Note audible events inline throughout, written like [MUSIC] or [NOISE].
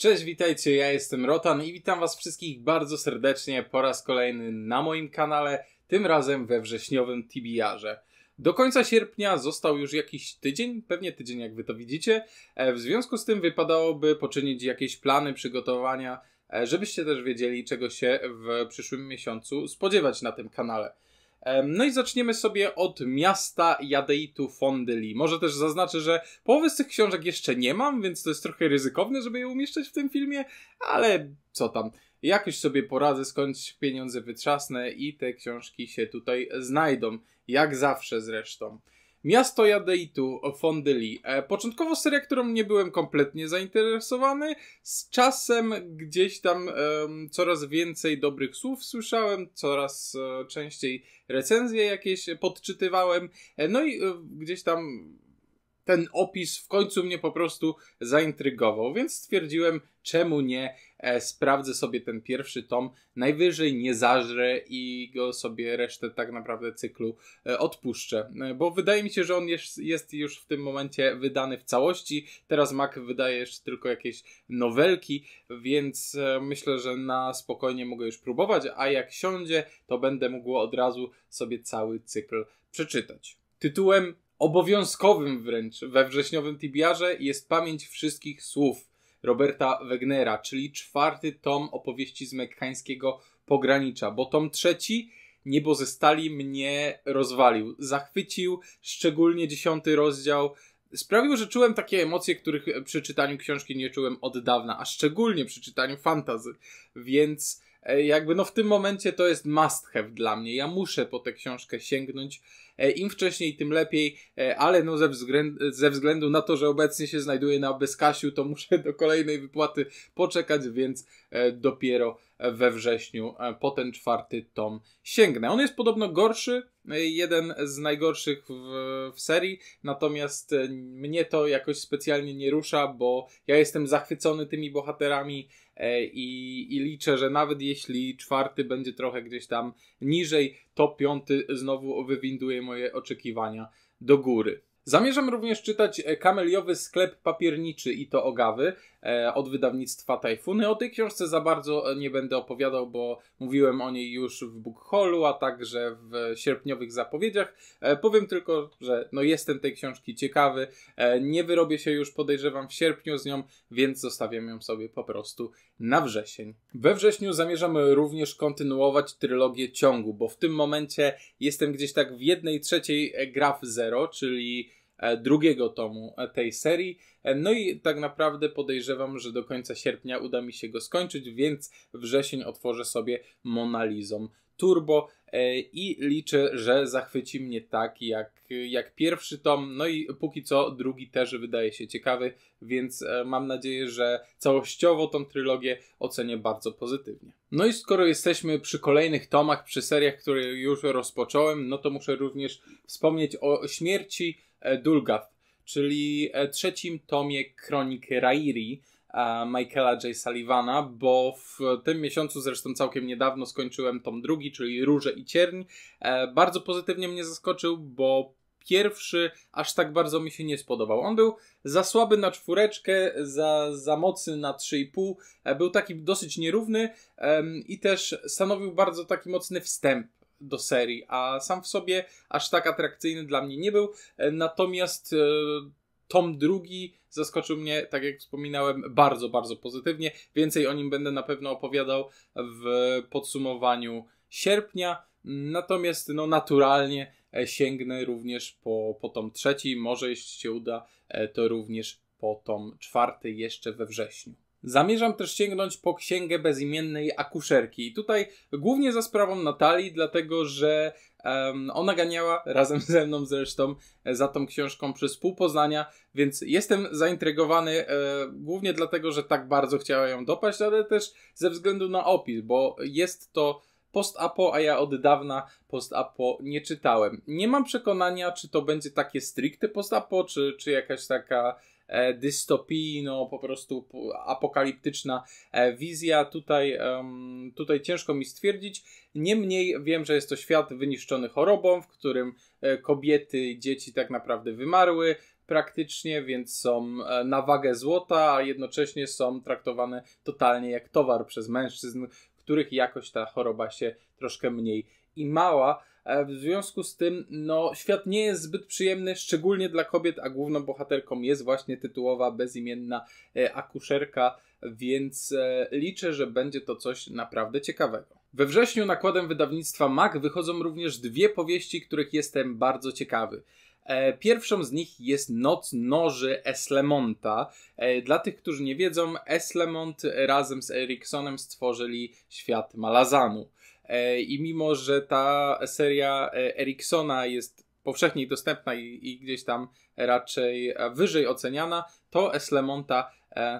Cześć, witajcie, ja jestem Rotan i witam was wszystkich bardzo serdecznie po raz kolejny na moim kanale, tym razem we wrześniowym TBR-ze. Do końca sierpnia został już jakiś tydzień, pewnie tydzień jak wy to widzicie, e, w związku z tym wypadałoby poczynić jakieś plany, przygotowania, e, żebyście też wiedzieli czego się w przyszłym miesiącu spodziewać na tym kanale. No i zaczniemy sobie od miasta Jadeitu Fondyli. Może też zaznaczę, że połowy z tych książek jeszcze nie mam, więc to jest trochę ryzykowne, żeby je umieszczać w tym filmie, ale co tam. Jakoś sobie poradzę, skądś pieniądze wytrzasnę i te książki się tutaj znajdą. Jak zawsze zresztą. Miasto Jadeitu Fondyli. E, początkowo seria, którą nie byłem kompletnie zainteresowany. Z czasem gdzieś tam e, coraz więcej dobrych słów słyszałem, coraz e, częściej recenzje jakieś podczytywałem. E, no i e, gdzieś tam ten opis w końcu mnie po prostu zaintrygował, więc stwierdziłem, czemu nie, e, sprawdzę sobie ten pierwszy tom, najwyżej nie zażrę i go sobie resztę tak naprawdę cyklu e, odpuszczę, e, bo wydaje mi się, że on jest, jest już w tym momencie wydany w całości, teraz Mac wydaje jeszcze tylko jakieś nowelki, więc e, myślę, że na spokojnie mogę już próbować, a jak siądzie, to będę mógł od razu sobie cały cykl przeczytać. Tytułem Obowiązkowym wręcz we wrześniowym Tibiarze jest Pamięć Wszystkich Słów Roberta Wegnera, czyli czwarty tom opowieści z mekkańskiego pogranicza, bo tom trzeci Niebo ze stali mnie rozwalił, zachwycił, szczególnie dziesiąty rozdział, sprawił, że czułem takie emocje, których przy czytaniu książki nie czułem od dawna, a szczególnie przy czytaniu fantazy. Więc E, jakby no w tym momencie to jest must have dla mnie. Ja muszę po tę książkę sięgnąć. E, Im wcześniej, tym lepiej, e, ale no ze, względ, ze względu na to, że obecnie się znajduję na bezkasiu, to muszę do kolejnej wypłaty poczekać, więc dopiero we wrześniu po ten czwarty tom sięgnę. On jest podobno gorszy, jeden z najgorszych w, w, serii, natomiast mnie to jakoś specjalnie nie rusza, bo ja jestem zachwycony tymi bohaterami, E, I, I liczę, że nawet jeśli czwarty będzie trochę gdzieś tam niżej, to piąty znowu wywinduje moje oczekiwania do góry. Zamierzam również czytać e, Kameliowy Sklep Papierniczy i to Ogawy e, od wydawnictwa Tajfuny. O tej książce za bardzo e, nie będę opowiadał, bo mówiłem o niej już w book hallu, a także w sierpniowych zapowiedziach. Powiem tylko, że no jestem tej książki ciekawy. Nie wyrobię się już, podejrzewam, w sierpniu z nią, więc zostawiam ją sobie po prostu na wrzesień. We wrześniu zamierzam również kontynuować trylogię ciągu, bo w tym momencie jestem gdzieś tak w jednej trzeciej graf zero, czyli E, drugiego tomu e, tej serii. E, no i tak naprawdę podejrzewam, że do końca sierpnia uda mi się go skończyć, więc wrzesień otworzę sobie Monalizą Turbo i liczę, że zachwyci mnie tak jak, jak pierwszy tom. No i póki co drugi też wydaje się ciekawy, więc mam nadzieję, że całościowo tą trylogię ocenię bardzo pozytywnie. No i skoro jesteśmy przy kolejnych tomach, przy seriach, które już rozpocząłem, no to muszę również wspomnieć o śmierci E, Dulgath, czyli e, trzecim tomie kronik Rairi e, Michaela J. Sullivana, bo w tym miesiącu, zresztą całkiem niedawno, skończyłem tom drugi, czyli Róże i Cierń. Bardzo pozytywnie mnie zaskoczył, bo pierwszy aż tak bardzo mi się nie spodobał. On był za słaby na czwóreczkę, za, za mocny na 3,5. Był taki dosyć nierówny i też stanowił bardzo taki mocny wstęp do serii, a sam w sobie aż tak atrakcyjny dla mnie nie był. E, natomiast e, tom drugi zaskoczył mnie, tak jak wspominałem, bardzo, bardzo pozytywnie. Więcej o nim będę na pewno opowiadał w podsumowaniu sierpnia. Natomiast no, naturalnie e, sięgnę również po, po tom trzeci, może jeśli się uda, to również po tom czwarty jeszcze we wrześniu. Zamierzam też sięgnąć po księgę bezimiennej akuszerki. I tutaj głównie za sprawą Natalii, dlatego że um, ona ganiała [LAUGHS] razem ze mną zresztą e, za tą książką przez pół Poznania, więc jestem zaintrygowany e, głównie dlatego, że tak bardzo chciała ją dopaść, ale też ze względu na opis, bo jest to post-apo, a ja od dawna post-apo nie czytałem. Nie mam przekonania, czy to będzie takie stricte post-apo, czy, czy jakaś taka E, dystopijno, po prostu apokaliptyczna e, wizja. Tutaj, tutaj ciężko mi stwierdzić. Niemniej wiem, że jest to świat wyniszczony chorobą, w którym e, kobiety i dzieci tak naprawdę wymarły praktycznie, więc są na wagę złota, a jednocześnie są traktowane totalnie jak towar przez mężczyzn, których jakoś ta choroba się troszkę mniej i mała. E, w związku z tym, no, świat nie jest zbyt przyjemny, szczególnie dla kobiet, a główną bohaterką jest właśnie tytułowa, bezimienna e, akuszerka, więc e, liczę, że będzie to coś naprawdę ciekawego. We wrześniu nakładem wydawnictwa MAG wychodzą również dwie powieści, których jestem bardzo ciekawy. Pierwszą z nich jest Noc Noży Eslemonta. Dla tych, którzy nie wiedzą, Eslemont razem z Eriksonem stworzyli świat Malazanu. E, I mimo, że ta seria e, Eriksona jest powszechnie dostępna i, i, gdzieś tam raczej e, wyżej oceniana, to Eslemonta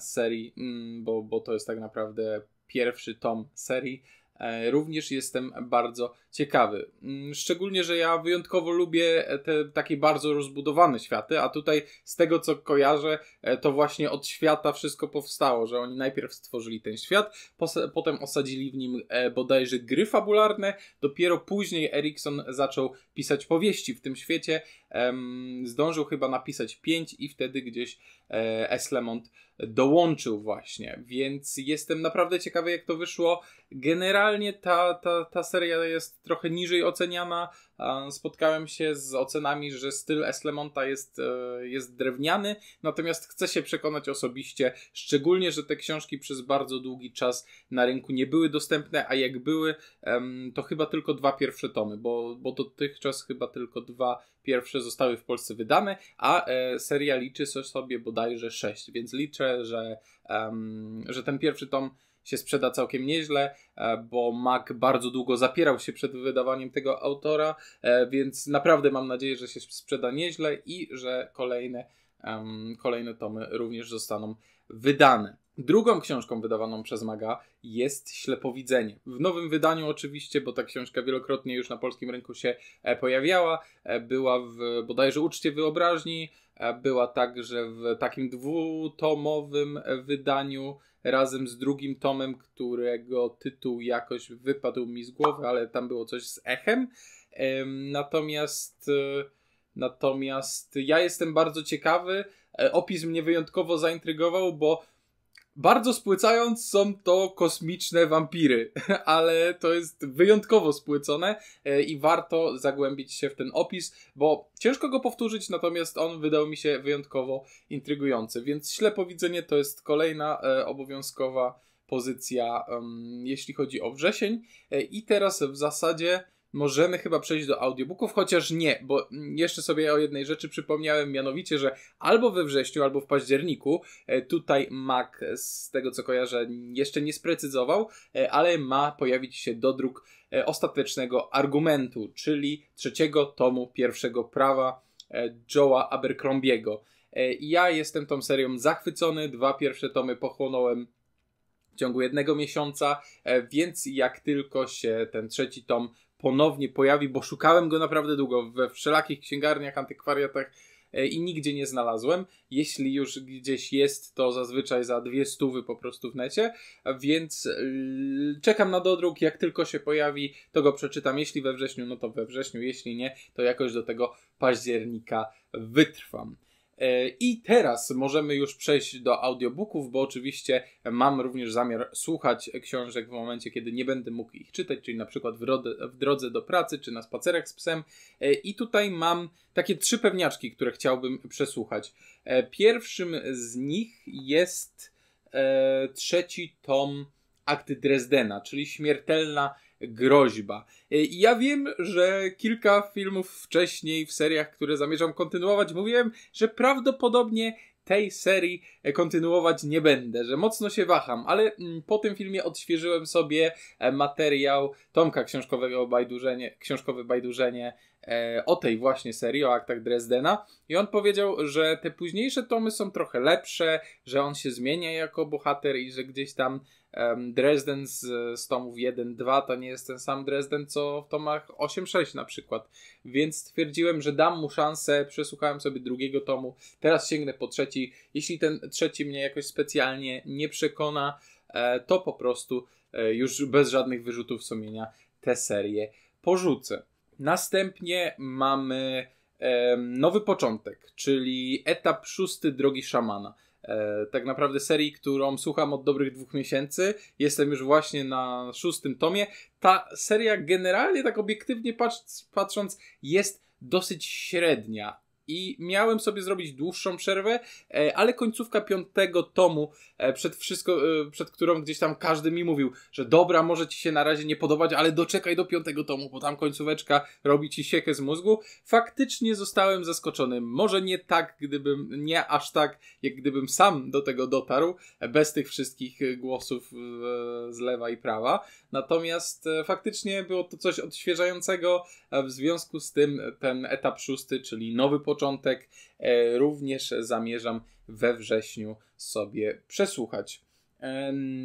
serii, mm, bo, bo to jest tak naprawdę pierwszy tom serii, E, również jestem bardzo ciekawy. Mm, szczególnie, że ja wyjątkowo lubię te takie bardzo rozbudowane światy, a tutaj z tego co kojarzę, e, to właśnie od świata wszystko powstało, że oni najpierw stworzyli ten świat, potem osadzili w nim e, bodajże gry fabularne, dopiero później Erikson zaczął pisać powieści w tym świecie, zdążył chyba napisać 5 i wtedy gdzieś e, Eslemont dołączył właśnie, więc jestem naprawdę ciekawy jak to wyszło. Generalnie ta, ta, ta seria jest trochę niżej oceniana, spotkałem się z ocenami, że styl Eslemonta jest, e, jest drewniany, natomiast chcę się przekonać osobiście, szczególnie, że te książki przez bardzo długi czas na rynku nie były dostępne, a jak były, to chyba tylko dwa pierwsze tomy, bo, bo dotychczas chyba tylko dwa pierwsze zostały w Polsce wydane, a e, seria liczy sobie bodajże sześć, więc liczę, że, że ten pierwszy tom się sprzeda całkiem nieźle, e, bo Mac bardzo długo zapierał się przed wydawaniem tego autora, e, więc naprawdę mam nadzieję, że się sprzeda nieźle i że kolejne, kolejne tomy również zostaną wydane. Drugą książką wydawaną przez Maga jest Ślepowidzenie. W nowym wydaniu oczywiście, bo ta książka wielokrotnie już na polskim rynku się e, pojawiała. Była w bodajże Uczcie Wyobraźni, była także w takim dwutomowym wydaniu razem z drugim tomem, którego tytuł jakoś wypadł mi z głowy, ale tam było coś z echem. Natomiast e, natomiast ja jestem bardzo ciekawy. E, opis mnie wyjątkowo zaintrygował, bo bardzo spłycając są to kosmiczne wampiry, [LAUGHS] ale to jest wyjątkowo spłycone e, i warto zagłębić się w ten opis, bo ciężko go powtórzyć, natomiast on wydał mi się wyjątkowo intrygujący. Więc ślepowidzenie to jest kolejna e, obowiązkowa pozycja, jeśli chodzi o wrzesień. E, I teraz w zasadzie możemy chyba przejść do audiobooków, chociaż nie, bo jeszcze sobie o jednej rzeczy przypomniałem, mianowicie, że albo we wrześniu, albo w październiku, e, tutaj Mac, z tego co kojarzę, jeszcze nie sprecyzował, e, ale ma pojawić się dodruk e, ostatecznego argumentu, czyli trzeciego tomu pierwszego prawa Joe'a Abercrombiego. Ja jestem tą serią zachwycony, dwa pierwsze tomy pochłonąłem w ciągu jednego miesiąca, więc jak tylko się ten trzeci tom ponownie pojawi, bo szukałem go naprawdę długo we wszelakich księgarniach, antykwariatach e, i nigdzie nie znalazłem. Jeśli już gdzieś jest, to zazwyczaj za dwie stówy po prostu w necie, więc e, czekam na dodruk. Jak tylko się pojawi, to go przeczytam. Jeśli we wrześniu, no to we wrześniu, jeśli nie, to jakoś do tego października wytrwam. E, I teraz możemy już przejść do audiobooków, bo oczywiście mam również zamiar słuchać książek w momencie, kiedy nie będę mógł ich czytać, czyli na przykład w, drodze do pracy czy na spacerach z psem. E, I tutaj mam takie trzy pewniaczki, które chciałbym przesłuchać. E, pierwszym z nich jest trzeci tom Akty Dresdena, czyli śmiertelna groźba. E, ja wiem, że kilka filmów wcześniej w seriach, które zamierzam kontynuować, mówiłem, że prawdopodobnie tej serii e, kontynuować nie będę, że mocno się waham, ale mm, po tym filmie odświeżyłem sobie e, materiał Tomka Książkowego Bajdurzenie, Książkowe Bajdurzenie E, o tej właśnie serii, o aktach Dresdena i on powiedział, że te późniejsze tomy są trochę lepsze, że on się zmienia jako bohater i że gdzieś tam um, Dresden z, z tomów 1-2 to nie jest ten sam Dresden, co w tomach 8-6 na przykład. Więc stwierdziłem, że dam mu szansę, przesłuchałem sobie drugiego tomu, teraz sięgnę po trzeci. Jeśli ten trzeci mnie jakoś specjalnie nie przekona, e, to po prostu e, już bez żadnych wyrzutów sumienia tę serię porzucę. Następnie mamy nowy początek, czyli etap szósty drogi szamana. E, tak naprawdę serii, którą słucham od dobrych dwóch miesięcy. Jestem już właśnie na szóstym tomie. Ta seria generalnie, tak obiektywnie patrz, patrząc, jest dosyć średnia i miałem sobie zrobić dłuższą przerwę, e, ale końcówka piątego tomu, e, przed, wszystko, e, przed którą gdzieś tam każdy mi mówił, że dobra, może ci się na razie nie podobać, ale doczekaj do piątego tomu, bo tam końcóweczka robi ci siekę z mózgu. Faktycznie zostałem zaskoczony. Może nie tak, gdybym, nie aż tak, jak gdybym sam do tego dotarł, bez tych wszystkich głosów z lewa i prawa. Natomiast e, faktycznie było to coś odświeżającego. W związku z tym ten etap szósty, czyli nowy początek, e, również zamierzam we wrześniu sobie przesłuchać.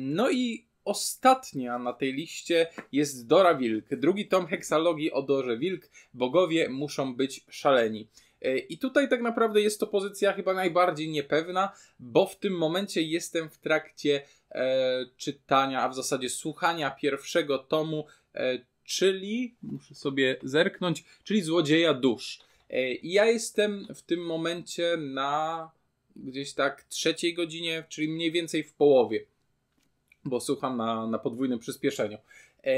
No i ostatnia na tej liście jest Dora Wilk, drugi tom heksalogii o Dorze Wilk. Bogowie muszą być szaleni. E, I tutaj tak naprawdę jest to pozycja chyba najbardziej niepewna, bo w tym momencie jestem w trakcie e, czytania, a w zasadzie słuchania pierwszego tomu, e, czyli, muszę sobie zerknąć, czyli Złodzieja Dusz. E, ja jestem w tym momencie na gdzieś tak trzeciej godzinie, czyli mniej więcej w połowie, bo słucham na, na podwójnym przyspieszeniu. E,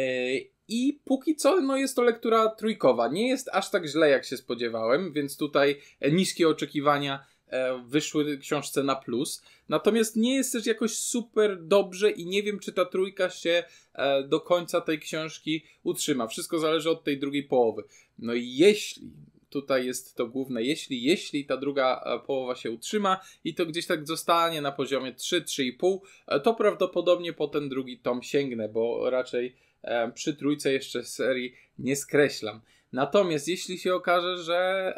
i póki co no jest to lektura trójkowa. Nie jest aż tak źle, jak się spodziewałem, więc tutaj e, niskie oczekiwania e, wyszły książce na plus. Natomiast nie jest też jakoś super dobrze i nie wiem, czy ta trójka się e, do końca tej książki utrzyma. Wszystko zależy od tej drugiej połowy. No i jeśli tutaj jest to główne jeśli, jeśli ta druga połowa się utrzyma i to gdzieś tak zostanie na poziomie 3, 3,5, to prawdopodobnie po ten drugi tom sięgnę, bo raczej E, przy trójce jeszcze serii nie skreślam. Natomiast jeśli się okaże, że,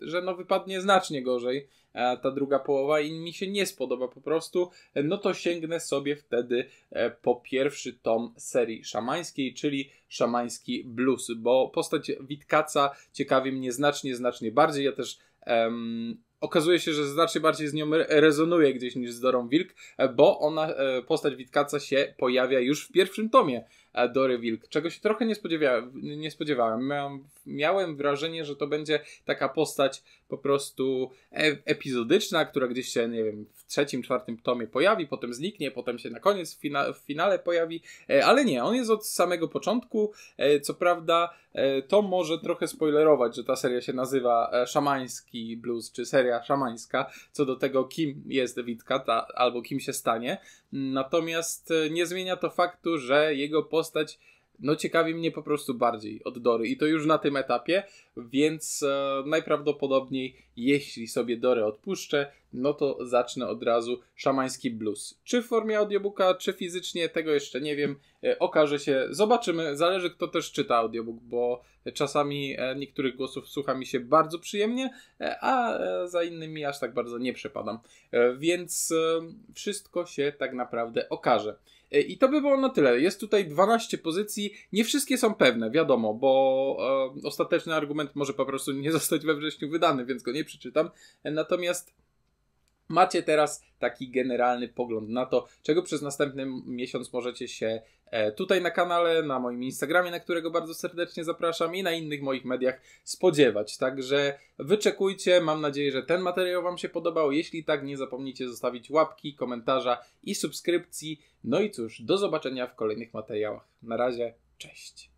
że no wypadnie znacznie gorzej e, ta druga połowa i mi się nie spodoba po prostu, no to sięgnę sobie wtedy e, po pierwszy tom serii szamańskiej, czyli szamański blues, bo postać Witkaca ciekawi mnie znacznie, znacznie bardziej. Ja też um, okazuje się, że znacznie bardziej z nią rezonuje gdzieś niż z Dorą Wilk, bo ona, postać Witkaca się pojawia już w pierwszym tomie Dory Wilk, czego się trochę nie, spodziewa nie spodziewałem. Miałem, miałem wrażenie, że to będzie taka postać po prostu e epizodyczna, która gdzieś się, nie wiem, w trzecim, czwartym tomie pojawi, potem zniknie, potem się na koniec w, fina w finale pojawi, e, ale nie, on jest od samego początku. E, co prawda, e, to może trochę spoilerować, że ta seria się nazywa e, Szamański Blues, czy seria szamańska, co do tego, kim jest Witka, ta, albo kim się stanie. Natomiast e, nie zmienia to faktu, że jego postać postać no ciekawi mnie po prostu bardziej od Dory i to już na tym etapie, więc e, najprawdopodobniej jeśli sobie Dory odpuszczę, no to zacznę od razu szamański blues. Czy w formie audiobooka, czy fizycznie, tego jeszcze nie wiem. E, okaże się, zobaczymy. Zależy kto też czyta audiobook, bo czasami e, niektórych głosów słucha mi się bardzo przyjemnie, e, a e, za innymi aż tak bardzo nie przepadam. E, więc wszystko się tak naprawdę okaże. E, I to by było na tyle. Jest tutaj 12 pozycji. Nie wszystkie są pewne, wiadomo, bo e, ostateczny argument może po prostu nie [LAUGHS] zostać we wrześniu wydany, więc go nie przeczytam. E, natomiast Macie teraz taki generalny pogląd na to, czego przez następny miesiąc możecie się e, tutaj na kanale, na moim Instagramie, na którego bardzo serdecznie zapraszam i na innych moich mediach spodziewać. Także wyczekujcie, mam nadzieję, że ten materiał Wam się podobał. Jeśli tak, nie zapomnijcie zostawić łapki, komentarza i subskrypcji. No i cóż, do zobaczenia w kolejnych materiałach. Na razie, cześć.